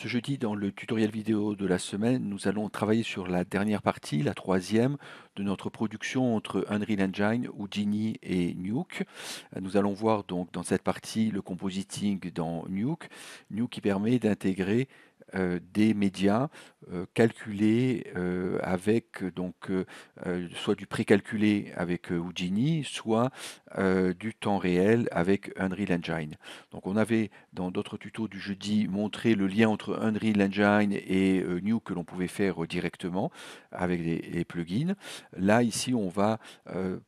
Ce jeudi, dans le tutoriel vidéo de la semaine, nous allons travailler sur la dernière partie, la troisième, de notre production entre Unreal Engine, Houdini et Nuke. Nous allons voir donc dans cette partie le compositing dans Nuke, Nuke qui permet d'intégrer euh, des médias euh, euh, euh, calculé avec donc soit du précalculé avec Houdini, soit du temps réel avec Unreal Engine. Donc on avait dans d'autres tutos du jeudi montré le lien entre Unreal Engine et New que l'on pouvait faire directement avec les, plugins. Là ici on va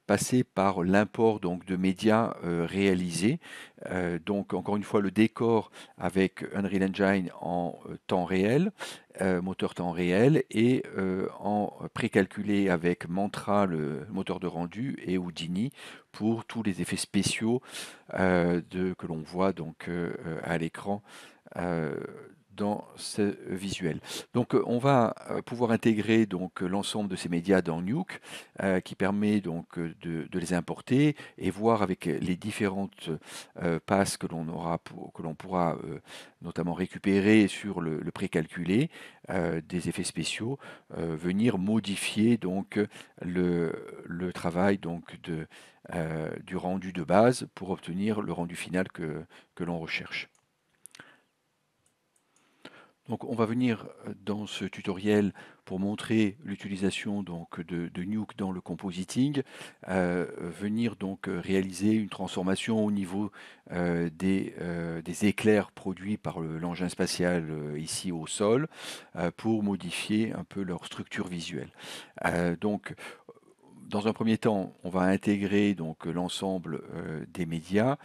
passer par l'import donc de médias réalisés. donc encore une fois le décor avec Unreal Engine en temps réel euh, moteur temps réel et en euh, en précalculé avec Mantra, le moteur de rendu, et Houdini pour tous les effets spéciaux euh, de, que l'on voit donc à l'écran dans ce visuel. Donc euh, on va euh, pouvoir intégrer donc euh, l'ensemble de ces médias dans Nuke qui permet donc de, les importer et voir avec les différentes passes que l'on aura que l'on pourra notamment récupérer sur le, pré-calculé des effets spéciaux venir modifier donc le, travail donc du rendu de base pour obtenir le rendu final que l'on recherche. Donc on va venir euh, dans ce tutoriel pour montrer l'utilisation donc de, Nuke dans le compositing, euh, venir donc réaliser une transformation au niveau euh, des, éclairs produits par l'engin spatial ici au sol pour modifier un peu leur structure visuelle. donc dans un premier temps, on va intégrer donc l'ensemble des médias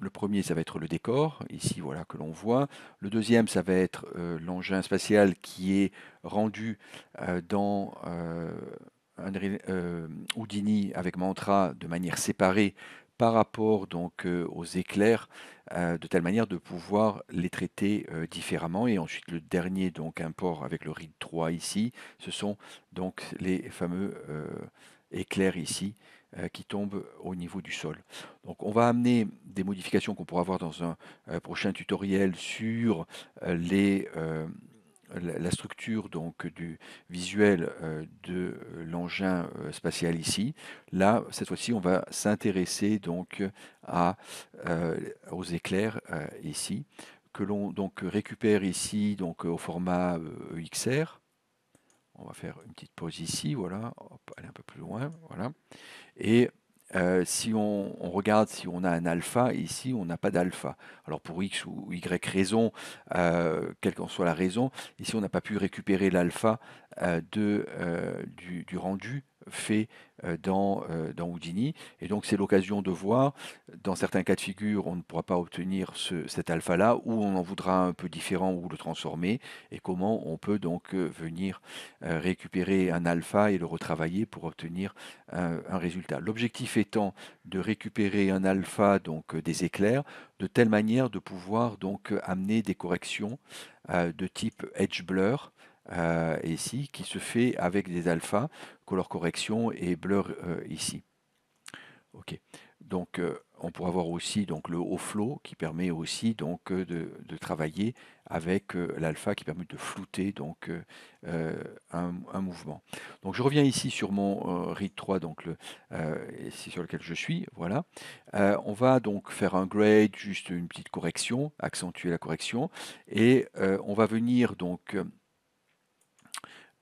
le premier, ça va être le décor, ici, voilà, que l'on voit. Le deuxième, ça va être euh, l'engin spatial qui est rendu euh, dans euh, Houdini avec Mantra de manière séparée par rapport donc aux éclairs, de telle manière de pouvoir les traiter différemment. Et ensuite, le dernier, donc un port avec le RID 3 ici, ce sont donc les fameux éclairs ici euh, qui tombent au niveau du sol. Donc on va amener des modifications qu'on pourra voir dans un euh, prochain tutoriel sur euh, les, la structure donc, du visuel de l'engin spatial ici. Là, cette fois-ci, on va s'intéresser donc à, aux éclairs ici, que l'on donc récupère ici donc, au format EXR. E on va faire une petite pause ici, voilà, aller un peu plus loin, voilà. Et euh, si on, regarde si on a un alpha, ici on n'a pas d'alpha. Alors pour x ou y raison, euh, quelle qu'en soit la raison, ici on n'a pas pu récupérer l'alpha euh, du, rendu fait euh, dans, euh, dans Houdini. Et donc c'est l'occasion de voir, dans certains cas de figure, on ne pourra pas obtenir cet alpha-là, ou on en voudra un peu différent, ou le transformer, et comment on peut donc euh, venir récupérer un alpha et le retravailler pour obtenir un, résultat. L'objectif étant de récupérer un alpha, donc des éclairs, de telle manière de pouvoir donc amener des corrections de type edge blur ici, euh, qui se fait avec des alphas, color correction et blur euh, ici. Ok, donc euh, on pourra voir aussi donc le haut flow qui permet aussi donc de, travailler avec l'alpha qui permet de flouter donc un, mouvement. Donc je reviens ici sur mon read 3 donc le ici sur lequel je suis voilà. on va donc faire un grade juste une petite correction, accentuer la correction et on va venir donc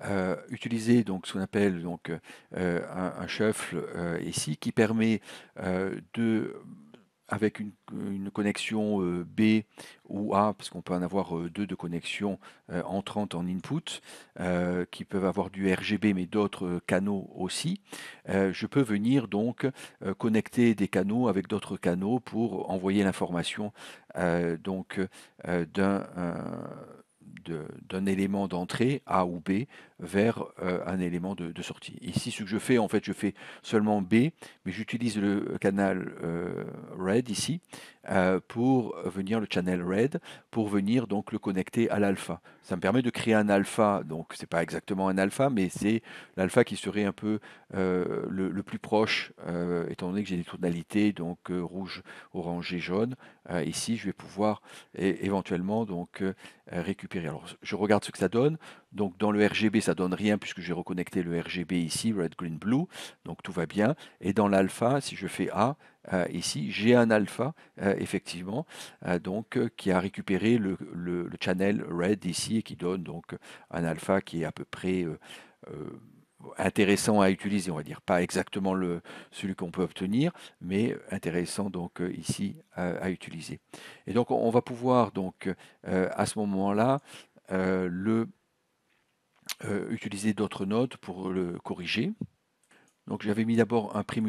euh, utiliser donc ce qu'on appelle donc euh, un, shuffle euh, ici qui permet de avec une, connexion B ou A, parce qu'on peut en avoir deux de connexion entrantes en input, qui peuvent avoir du RGB mais d'autres canaux aussi, je peux venir donc connecter des canaux avec d'autres canaux pour envoyer l'information donc d'un d'un élément d'entrée, A ou B, vers euh, un élément de, sortie. Ici, ce que je fais, en fait, je fais seulement B, mais j'utilise le canal euh, red ici euh, pour venir le channel red pour venir donc le connecter à l'alpha. Ça me permet de créer un alpha. Donc, ce n'est pas exactement un alpha, mais c'est l'alpha qui serait un peu le, plus proche, étant donné que j'ai des tonalités donc rouge, orange et jaune. ici, je vais pouvoir éventuellement donc récupérer. Alors, je regarde ce que ça donne. Donc dans le RGB, ça donne rien puisque j'ai reconnecté le RGB ici, red, green, blue. Donc tout va bien. Et dans l'alpha, si je fais A, euh, ici, j'ai un alpha, euh, effectivement, euh, donc qui a récupéré le, channel red ici et qui donne donc un alpha qui est à peu près intéressant à utiliser, on va dire. Pas exactement le, celui qu'on peut obtenir, mais intéressant donc ici à, à utiliser. Et donc on va pouvoir donc à ce moment-là le euh, utiliser d'autres notes pour le corriger. Donc j'avais mis d'abord un pré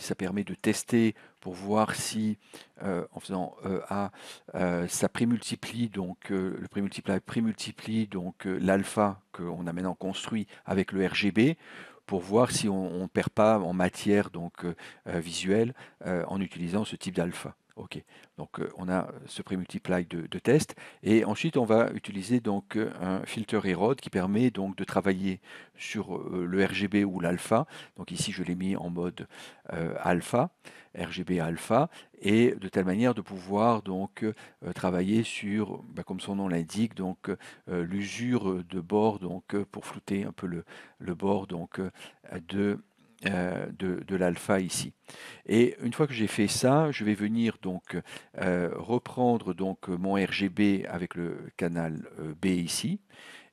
ça permet de tester pour voir si euh, en faisant euh, A, euh, ça pré donc le pré-multiply multiplie donc l'alpha qu'on a maintenant construit avec le RGB pour voir si on ne perd pas en matière donc visuelle en utilisant ce type d'alpha. OK. Donc euh, on a euh, ce pré-multiply de, test. Et ensuite, on va utiliser donc euh, un filter erod qui permet donc de travailler sur le RGB ou l'alpha. Donc ici, je l'ai mis en mode alpha, RGB alpha, et de telle manière de pouvoir donc travailler sur, bah, comme son nom l'indique, donc l'usure de bord donc pour flouter un peu le, le bord donc de euh, de, l'alpha ici. Et une fois que j'ai fait ça, je vais venir donc euh, reprendre donc mon RGB avec le canal euh, B ici.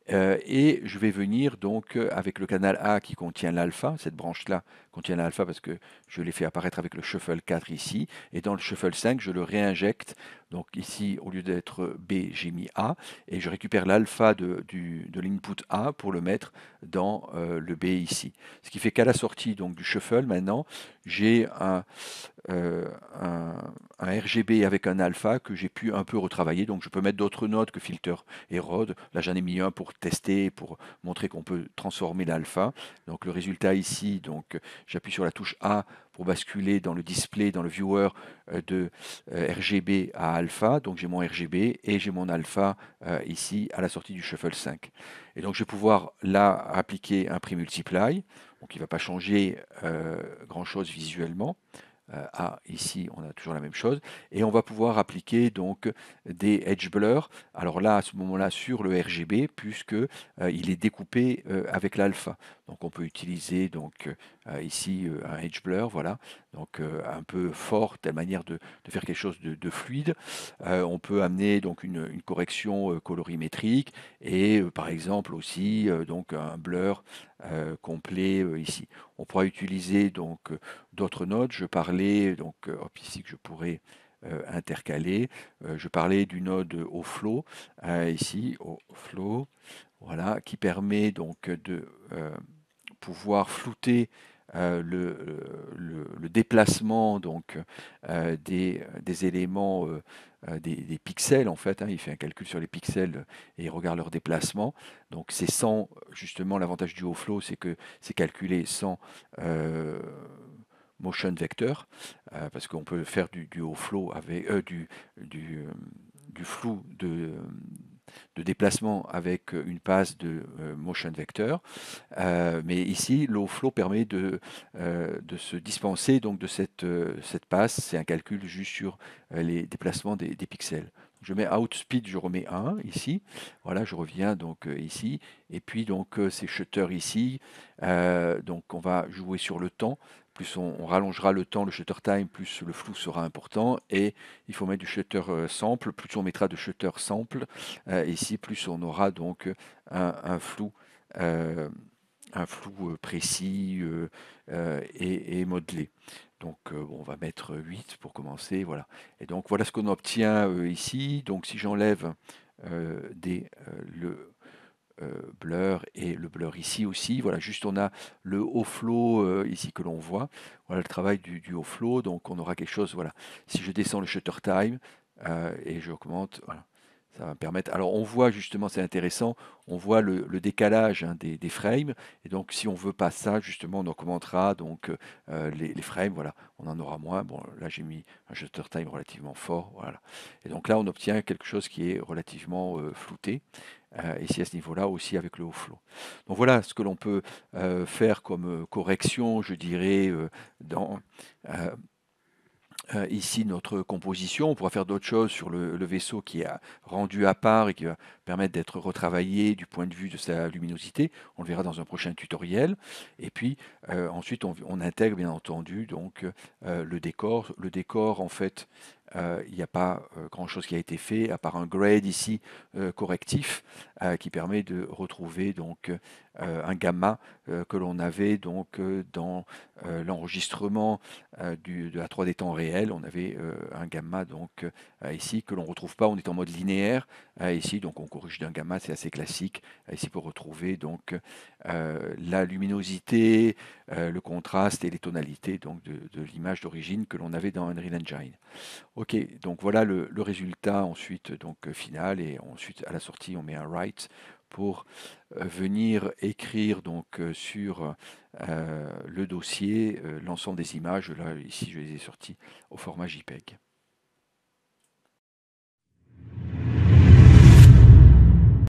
et je vais venir donc avec le canal A qui contient l'alpha, cette branche-là contient l'alpha parce que je l'ai fait apparaître avec le shuffle 4 ici, et dans le shuffle 5, je le réinjecte donc ici, au lieu d'être B, j'ai mis A, et je récupère l'alpha de, l'input A pour le mettre dans euh, le B ici. Ce qui fait qu'à la sortie donc, du shuffle, maintenant, j'ai un, euh, RGB avec un alpha que j'ai pu un peu retravailler. Donc je peux mettre d'autres notes que filter et Rode. Là, j'en ai mis un pour tester, pour montrer qu'on peut transformer l'alpha. Donc le résultat ici, donc j'appuie sur la touche A pour basculer dans le display, dans le viewer euh, de euh, RGB à alpha. Donc j'ai mon RGB et j'ai mon alpha euh, ici à la sortie du Shuffle 5. Et donc je vais pouvoir là appliquer un Prix multiply il ne va pas changer grand-chose visuellement. Euh, ah, ici, on a toujours la même chose. Et on va pouvoir appliquer donc des edge blur. Alors là, à ce moment-là, sur le RGB, puisque euh, il est découpé euh, avec l'alpha. Donc on peut utiliser donc ici un edge blur, voilà, donc euh, un peu forte, la manière de, faire quelque chose de, fluide. Euh, on peut amener donc une, correction euh, colorimétrique et par exemple aussi donc un blur complet ici. On pourra utiliser donc d'autres notes. Je parlais donc ici que je pourrais intercaler. je parlais du node au flow ici au flow, voilà qui permet donc de pouvoir flouter euh, le, déplacement donc, euh, des, des, éléments, euh, des, pixels, en fait. Hein. il fait un calcul sur les pixels et il regarde leur déplacement. Donc c'est sans, justement, l'avantage du haut-flow, c'est que c'est calculé sans motion vector, parce qu'on peut faire du, du flow avec du, du, du, flou de de déplacement avec euh, une passe de euh, motion vector. Euh, mais ici, Flow permet de, se dispenser donc de cette, passe. C'est un calcul juste sur les déplacements des, des pixels. Je mets out speed, je remets 1 ici. Voilà, je reviens donc ici. Et puis donc ces shutters ici. donc on va jouer sur le temps plus on, rallongera le temps, le shutter time, plus le flou sera important. Et il faut mettre du shutter euh, sample, plus on mettra de shutter sample euh, ici, plus on aura donc un, flou. un flou euh, précis et, modelé. Donc on va mettre 8 pour commencer. Voilà. Et donc voilà ce qu'on obtient ici. Donc si j'enlève des, le, euh, blur et le blur ici aussi. Voilà, juste on a le haut flow euh, ici que l'on voit. Voilà le travail du, du haut flow. Donc on aura quelque chose. Voilà, si je descends le shutter time euh, et je augmente, voilà, ça va me permettre. Alors on voit justement, c'est intéressant, on voit le, décalage hein, des, frames. Et donc si on veut pas ça, justement, on augmentera donc les, frames. Voilà, on en aura moins. Bon, là j'ai mis un shutter time relativement fort. Voilà. Et donc là, on obtient quelque chose qui est relativement flouté ici euh, à ce niveau-là aussi avec le haut flot. Donc voilà ce que l'on peut euh, faire comme euh, correction, je dirais, dans ici notre composition. On pourra faire d'autres choses sur le, vaisseau qui est rendu à part et qui va permettre d'être retravaillé du point de vue de sa luminosité. On le verra dans un prochain tutoriel. Et puis ensuite, on, intègre bien entendu donc le décor. Le décor en fait euh, il n'y a pas euh, grand-chose qui a été fait, à part un grade ici euh, correctif qui permet de retrouver donc un gamma que l'on avait donc dans l'enregistrement de la 3D temps réel. On avait un gamma donc ici que l'on ne retrouve pas. On est en mode linéaire ici, donc on corrige d'un gamma, c'est assez classique ici pour retrouver donc la luminosité, le contraste et les tonalités donc de, de l'image d'origine que l'on avait dans Unreal Engine. Ok, donc voilà le, résultat ensuite donc euh, final et ensuite à la sortie on met un write pour euh, venir écrire donc euh, sur le dossier l'ensemble des images. Là ici je les ai sorties au format JPEG.